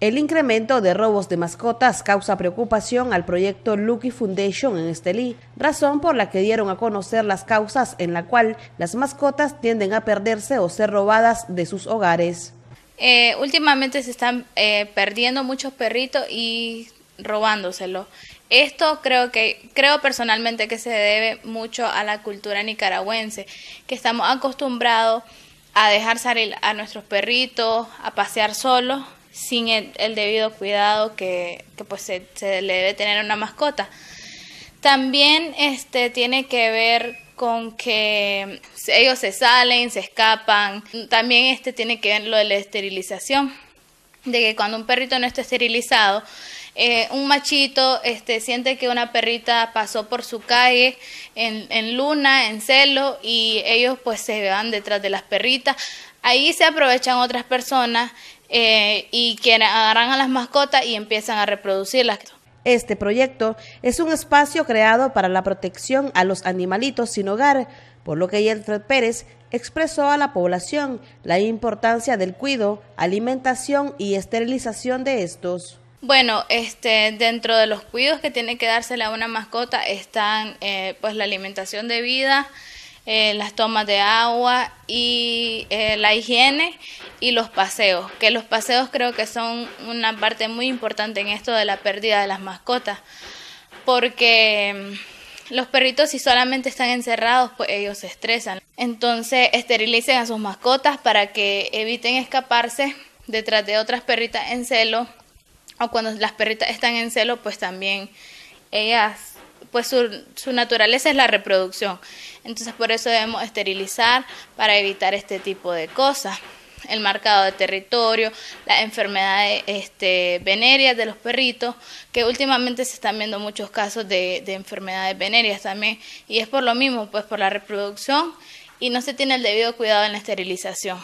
El incremento de robos de mascotas causa preocupación al proyecto Lucky Foundation en Estelí, razón por la que dieron a conocer las causas en la cual las mascotas tienden a perderse o ser robadas de sus hogares. Eh, últimamente se están eh, perdiendo muchos perritos y robándoselos. Esto creo que creo personalmente que se debe mucho a la cultura nicaragüense, que estamos acostumbrados a dejar salir a nuestros perritos, a pasear solos sin el, debido cuidado que, pues se, se, le debe tener a una mascota. También este tiene que ver con que ellos se salen, se escapan. También este tiene que ver lo de la esterilización, de que cuando un perrito no está esterilizado, eh, un machito este, siente que una perrita pasó por su calle en, luna, en celo, y ellos pues se van detrás de las perritas. Ahí se aprovechan otras personas eh, y quienes agarran a las mascotas y empiezan a reproducirlas. Este proyecto es un espacio creado para la protección a los animalitos sin hogar, por lo que Yelfred Pérez expresó a la población la importancia del cuido, alimentación y esterilización de estos. Bueno, este, dentro de los cuidos que tiene que dársela a una mascota están eh, pues la alimentación de vida, eh, las tomas de agua y eh, la higiene y los paseos, que los paseos creo que son una parte muy importante en esto de la pérdida de las mascotas, porque mm, los perritos si solamente están encerrados, pues ellos se estresan. Entonces esterilicen a sus mascotas para que eviten escaparse detrás de otras perritas en celo o cuando las perritas están en celo, pues también ellas, pues su, naturaleza es la reproducción. Entonces por eso debemos esterilizar para evitar este tipo de cosas. El marcado de territorio, las enfermedades este, venéreas de los perritos, que últimamente se están viendo muchos casos de, de enfermedades venéreas también, y es por lo mismo, pues por la reproducción y no se tiene el debido cuidado en la esterilización.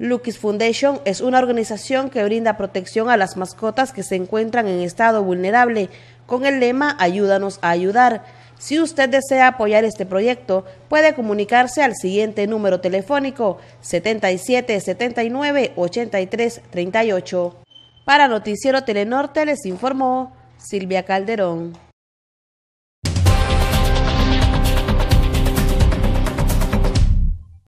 Lucky's Foundation es una organización que brinda protección a las mascotas que se encuentran en estado vulnerable, con el lema Ayúdanos a ayudar. Si usted desea apoyar este proyecto, puede comunicarse al siguiente número telefónico 77 79 83 38. Para Noticiero Telenorte les informó Silvia Calderón.